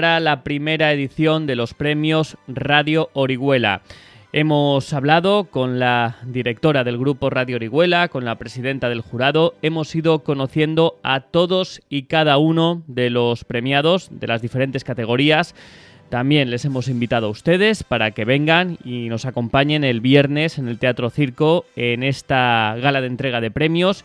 para la primera edición de los premios Radio Orihuela. Hemos hablado con la directora del grupo Radio Orihuela, con la presidenta del jurado, hemos ido conociendo a todos y cada uno de los premiados de las diferentes categorías. También les hemos invitado a ustedes para que vengan y nos acompañen el viernes en el Teatro Circo en esta gala de entrega de premios.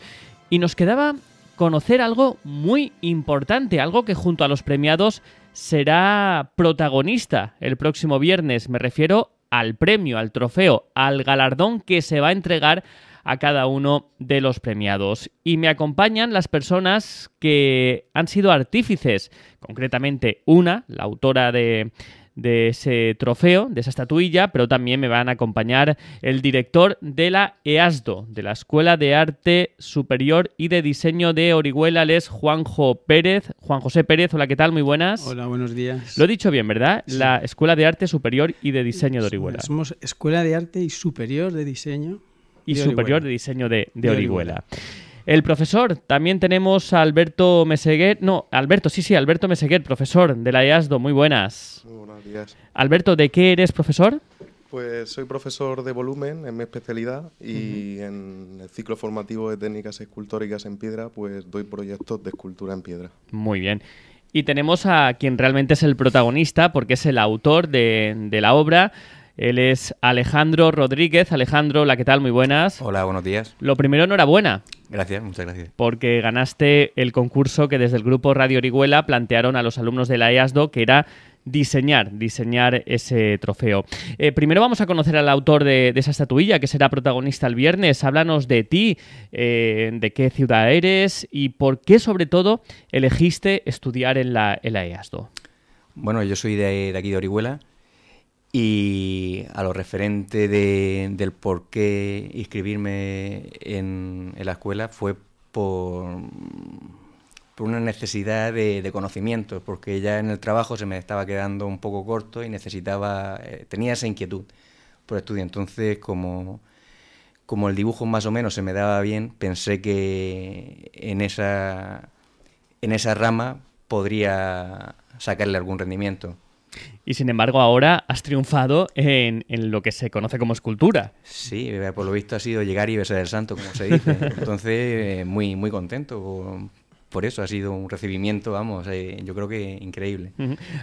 Y nos quedaba conocer algo muy importante, algo que junto a los premiados será protagonista el próximo viernes. Me refiero al premio, al trofeo, al galardón que se va a entregar a cada uno de los premiados. Y me acompañan las personas que han sido artífices, concretamente una, la autora de, de ese trofeo, de esa estatuilla, pero también me van a acompañar el director de la EASDO, de la Escuela de Arte Superior y de Diseño de Orihuela, les Juanjo Pérez. Juan José Pérez, hola, ¿qué tal? Muy buenas. Hola, buenos días. Lo he dicho bien, ¿verdad? La Escuela de Arte Superior y de Diseño de Orihuela. Somos Escuela de Arte y Superior de Diseño. Y Superior de Diseño de, Orihuela. El profesor, también tenemos a Alberto Meseguer, no, Alberto, sí, sí, Alberto Meseguer, profesor de la EASDO, muy buenas. Muy buenos días. Alberto, ¿de qué eres profesor? Pues soy profesor de volumen en mi especialidad y en el ciclo formativo de técnicas escultóricas en piedra, pues doy proyectos de escultura en piedra. Muy bien. Y tenemos a quien realmente es el protagonista, porque es el autor de, de la obra. Él es Alejandro Rodríguez. Alejandro, ¿la ¿qué tal? Muy buenas. Hola, buenos días. Lo primero, enhorabuena. Gracias, muchas gracias. Porque ganaste el concurso que desde el grupo Radio Orihuela plantearon a los alumnos de la EASDO, que era diseñar, diseñar ese trofeo. Eh, primero vamos a conocer al autor de, esa estatuilla que será protagonista el viernes. Háblanos de ti, eh, de qué ciudad eres y por qué sobre todo elegiste estudiar en la, en EASDO. Bueno, yo soy de aquí de Orihuela. Y a lo referente del por qué inscribirme en, la escuela fue por, por una necesidad de, conocimiento... porque ya en el trabajo se me estaba quedando un poco corto y necesitaba, eh, tenía esa inquietud por estudiar... Entonces, como, como el dibujo más o menos se me daba bien, pensé que en esa, en esa rama podría sacarle algún rendimiento. Y sin embargo, ahora has triunfado en, lo que se conoce como escultura. Sí, eh, por lo visto ha sido llegar y besar el santo, como se dice. Entonces, eh, muy, muy contento por eso ha sido un recibimiento, vamos, eh, yo creo que increíble.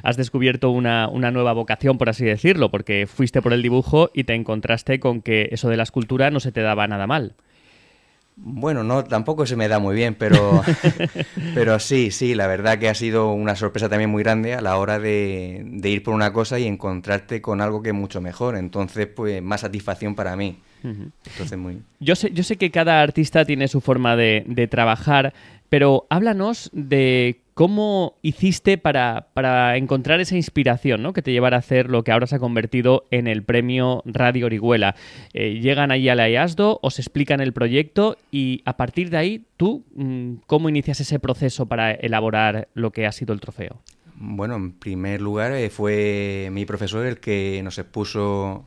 Has descubierto una, una, nueva vocación, por así decirlo, porque fuiste por el dibujo y te encontraste con que eso de la escultura no se te daba nada mal. Bueno, no, tampoco se me da muy bien, pero, pero sí, sí, la verdad que ha sido una sorpresa también muy grande a la hora de, ir por una cosa y encontrarte con algo que es mucho mejor. Entonces, pues más satisfacción para mí. Entonces, muy... yo, sé, yo sé que cada artista tiene su forma de trabajar, pero háblanos de ¿Cómo hiciste para, encontrar esa inspiración que te llevara a hacer lo que ahora se ha convertido en el premio Radio Orihuela? Eh, ¿Llegan allí a la EASDO, os explican el proyecto y a partir de ahí, tú, mm, ¿cómo inicias ese proceso para elaborar lo que ha sido el trofeo? Bueno, en primer lugar eh, fue mi profesor el que nos expuso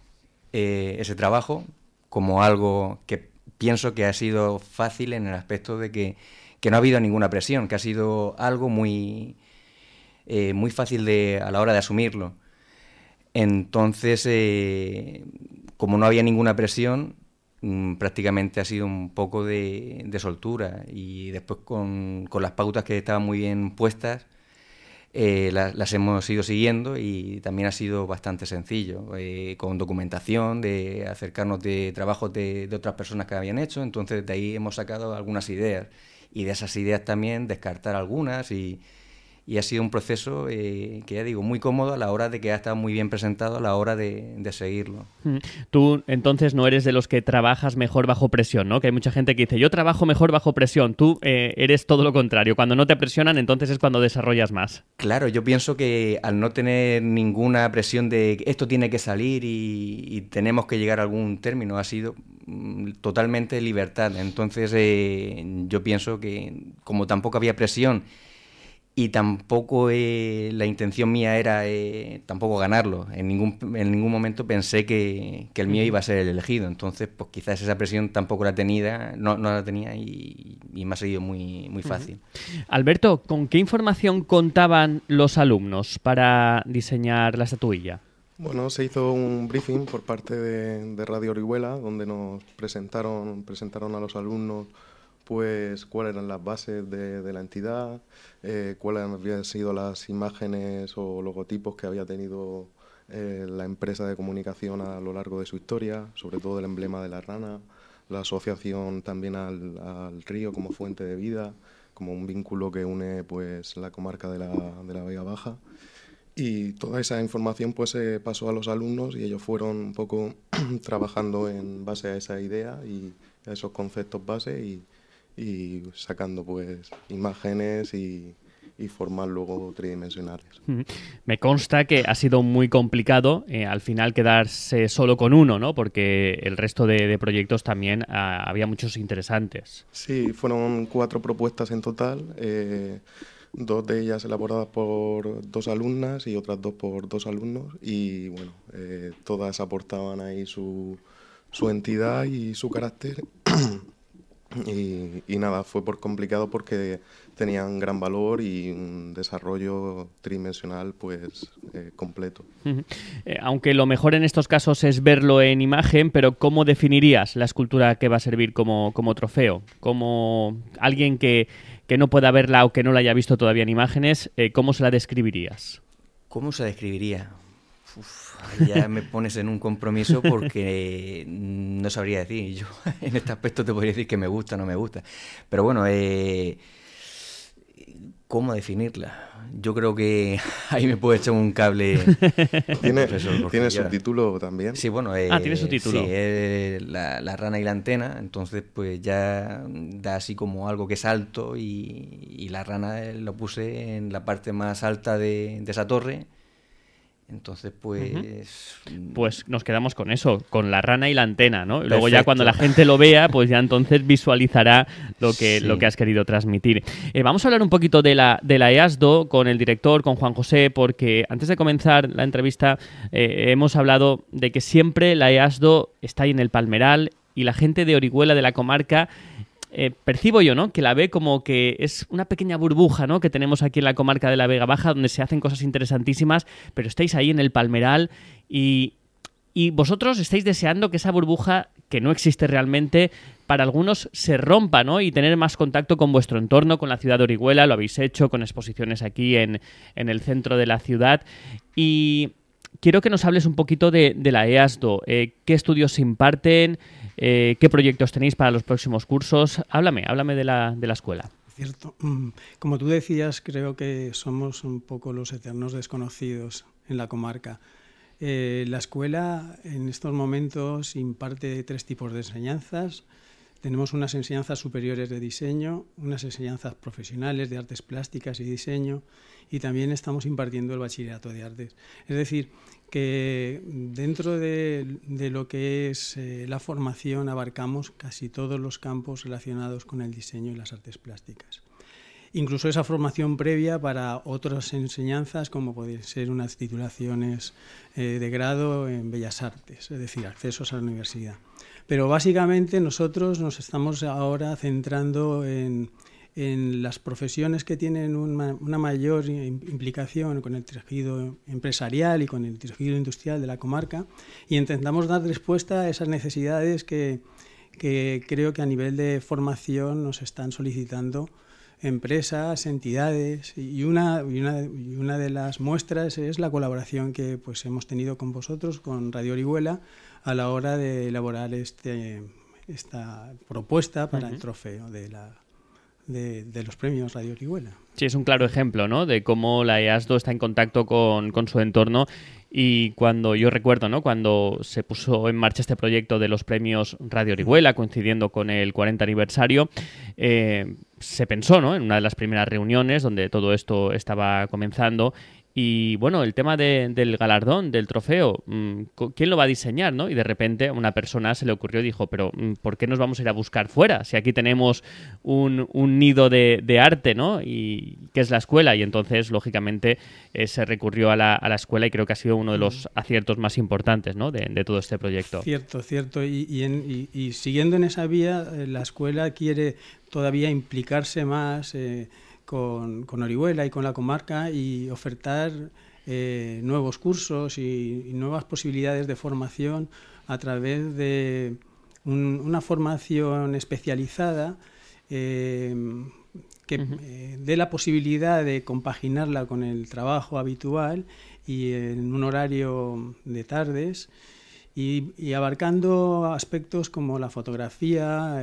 eh, ese trabajo como algo que pienso que ha sido fácil en el aspecto de que que no ha habido ninguna presión, que ha sido algo muy, eh, muy fácil de, a la hora de asumirlo. Entonces, eh, como no había ninguna presión, mm, prácticamente ha sido un poco de, soltura. Y después con, las pautas que estaban muy bien puestas, eh, las, hemos ido siguiendo y también ha sido bastante sencillo, con documentación, de acercarnos de trabajos de, de otras personas que habían hecho. Entonces, de ahí hemos sacado algunas ideas y de esas ideas también descartar algunas y, y ha sido un proceso eh, que ya digo, muy cómodo a la hora de que ha estado muy bien presentado, a la hora de, seguirlo. Mm. Tú entonces no eres de los que trabajas mejor bajo presión, ¿no? Que hay mucha gente que dice, yo trabajo mejor bajo presión, tú eh, eres todo lo contrario, cuando no te presionan entonces es cuando desarrollas más. Claro, yo pienso que al no tener ninguna presión de esto tiene que salir y, tenemos que llegar a algún término, ha sido mm, totalmente libertad. Entonces eh, yo pienso que como tampoco había presión, y tampoco eh, la intención mía era eh, tampoco ganarlo. En ningún, momento pensé que, el mío iba a ser el elegido. Entonces, pues quizás esa presión tampoco la tenía, no, la tenía y, me ha salido muy, muy fácil. Alberto, ¿con qué información contaban los alumnos para diseñar la estatuilla? Bueno, se hizo un briefing por parte de, Radio Orihuela, donde nos presentaron, presentaron a los alumnos pues cuáles eran las bases de, la entidad, eh, cuáles habían sido las imágenes o logotipos que había tenido eh, la empresa de comunicación a lo largo de su historia, sobre todo el emblema de la rana, la asociación también al, río como fuente de vida, como un vínculo que une pues la comarca de la, Vega Baja. Y toda esa información pues se pasó a los alumnos y ellos fueron un poco trabajando en base a esa idea y a esos conceptos base y, y sacando pues imágenes y, formar luego tridimensionales. Me consta que ha sido muy complicado eh, al final quedarse solo con uno, ¿no? Porque el resto de, proyectos también ah, había muchos interesantes. Sí, fueron cuatro propuestas en total, eh, dos de ellas elaboradas por dos alumnas y otras dos por dos alumnos y bueno, eh, todas aportaban ahí su, su entidad y su carácter y, nada, fue por complicado porque tenían gran valor y un desarrollo tridimensional pues eh, completo. Eh, aunque lo mejor en estos casos es verlo en imagen, pero ¿cómo definirías la escultura que va a servir como, trofeo? Como alguien que, no pueda verla o que no la haya visto todavía en imágenes, eh, ¿cómo se la describirías? ¿Cómo se la describiría? Uf, ya me pones en un compromiso porque no sabría decir. Yo en este aspecto te podría decir que me gusta, no me gusta. Pero bueno, eh, ¿cómo definirla? Yo creo que ahí me puedo echar un cable. ¿Tiene, subtítulo también? Sí, bueno. Ah, eh, la, rana y la antena. Entonces, pues ya da así como algo que es alto y, la rana eh, lo puse en la parte más alta de esa torre entonces, pues. Mm, pues nos quedamos con eso, con la rana y la antena, ¿no? Luego, ya cuando la gente lo vea, pues ya entonces visualizará lo que, lo que has querido transmitir. Eh, vamos a hablar un poquito de la, de la EASDO con el director, con Juan José, porque antes de comenzar la entrevista eh, hemos hablado de que siempre la EASDO está ahí en el Palmeral y la gente de Orihuela, de la comarca, eh, percibo yo, ¿no? Que la ve como que es una pequeña burbuja, ¿no? Que tenemos aquí en la comarca de la Vega Baja, donde se hacen cosas interesantísimas, pero estáis ahí en el Palmeral y, vosotros estáis deseando que esa burbuja, que no existe realmente, para algunos se rompa, ¿no? Y tener más contacto con vuestro entorno, con la ciudad de Orihuela, lo habéis hecho con exposiciones aquí en, el centro de la ciudad. Y quiero que nos hables un poquito de, la EASDO, eh, qué estudios se imparten, eh, qué proyectos tenéis para los próximos cursos. Háblame, háblame de la, escuela. Cierto. Mm, como tú decías, creo que somos un poco los eternos desconocidos en la comarca. Eh, la escuela en estos momentos imparte tres tipos de enseñanzas tenemos unas enseñanzas superiores de diseño, unas enseñanzas profesionales de artes plásticas y diseño, y también estamos impartiendo el bachillerato de artes. Es decir, que dentro de, lo que es eh, la formación abarcamos casi todos los campos relacionados con el diseño y las artes plásticas incluso esa formación previa para otras enseñanzas, como pueden ser unas titulaciones eh, de grado en Bellas Artes, es decir, accesos a la universidad. Pero básicamente nosotros nos estamos ahora centrando en, las profesiones que tienen una, mayor implicación con el tejido empresarial y con el tejido industrial de la comarca y intentamos dar respuesta a esas necesidades que, creo que a nivel de formación nos están solicitando empresas, entidades y una, de las muestras es la colaboración que pues, hemos tenido con vosotros, con Radio Orihuela, a la hora de elaborar este, esta propuesta para el trofeo de la de, los premios Radio Orihuela. Sí, es un claro ejemplo ¿no? de cómo la EASDO está en contacto con, su entorno y cuando yo recuerdo ¿no? cuando se puso en marcha este proyecto de los premios Radio Orihuela coincidiendo con el 40 aniversario, eh, se pensó ¿no? en una de las primeras reuniones donde todo esto estaba comenzando y bueno, el tema del galardón, del trofeo, mm, ¿quién lo va a diseñar? ¿no? Y de repente una persona se le ocurrió y dijo, pero mm, ¿por qué nos vamos a ir a buscar fuera? Si aquí tenemos un, nido de, arte, ¿no? Y que es la escuela. Y entonces, lógicamente, eh, se recurrió a la, escuela y creo que ha sido uno de los mm. aciertos más importantes ¿no? de, todo este proyecto. Cierto, cierto. Y, en, siguiendo en esa vía, eh, la escuela quiere todavía implicarse más. Eh, con, con Orihuela y con la comarca y ofertar eh, nuevos cursos y, nuevas posibilidades de formación a través de una formación especializada eh, que eh, dé la posibilidad de compaginarla con el trabajo habitual y en un horario de tardes. Y, abarcando aspectos como la fotografía,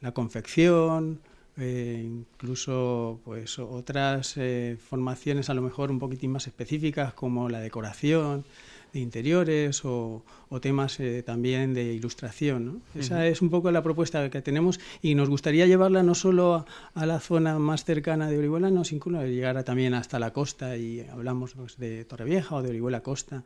la confección, eh, incluso pues otras eh, formaciones a lo mejor un poquitín más específicas como la decoración, interiores o, temas eh, también de ilustración. Esa es un poco la propuesta que tenemos y nos gustaría llevarla no solo a, la zona más cercana de Orihuela, sino que llegar también hasta la costa y hablamos pues, de Torrevieja o de Orihuela Costa.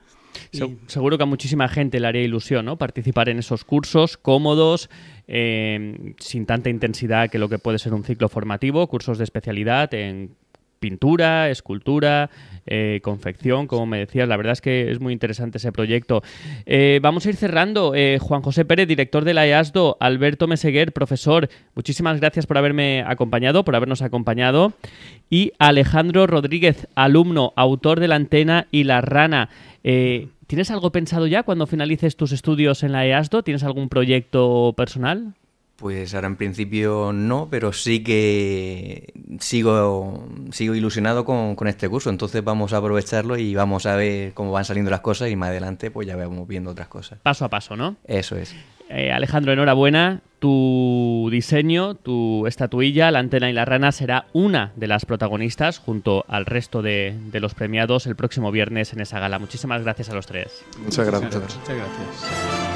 Seguro que a muchísima gente le haría ilusión ¿no? participar en esos cursos cómodos, eh, sin tanta intensidad que lo que puede ser un ciclo formativo, cursos de especialidad en pintura, escultura, eh, confección, como me decías. La verdad es que es muy interesante ese proyecto. Eh, vamos a ir cerrando. Eh, Juan José Pérez, director de la EASDO, Alberto Meseguer, profesor, muchísimas gracias por haberme acompañado, por habernos acompañado. Y Alejandro Rodríguez, alumno, autor de La Antena y La Rana. ¿Tienes algo pensado ya cuando finalices tus estudios en la EASDO? ¿Tienes algún proyecto personal? Pues ahora en principio no, pero sí que sigo, sigo ilusionado con, este curso, entonces vamos a aprovecharlo y vamos a ver cómo van saliendo las cosas y más adelante pues ya vamos viendo otras cosas. Paso a paso, ¿no? Eso es. Eh, Alejandro, enhorabuena. Tu diseño, tu estatuilla, la antena y la rana será una de las protagonistas junto al resto de, de los premiados el próximo viernes en esa gala. Muchísimas gracias a los tres. Muchas gracias. Muchas gracias.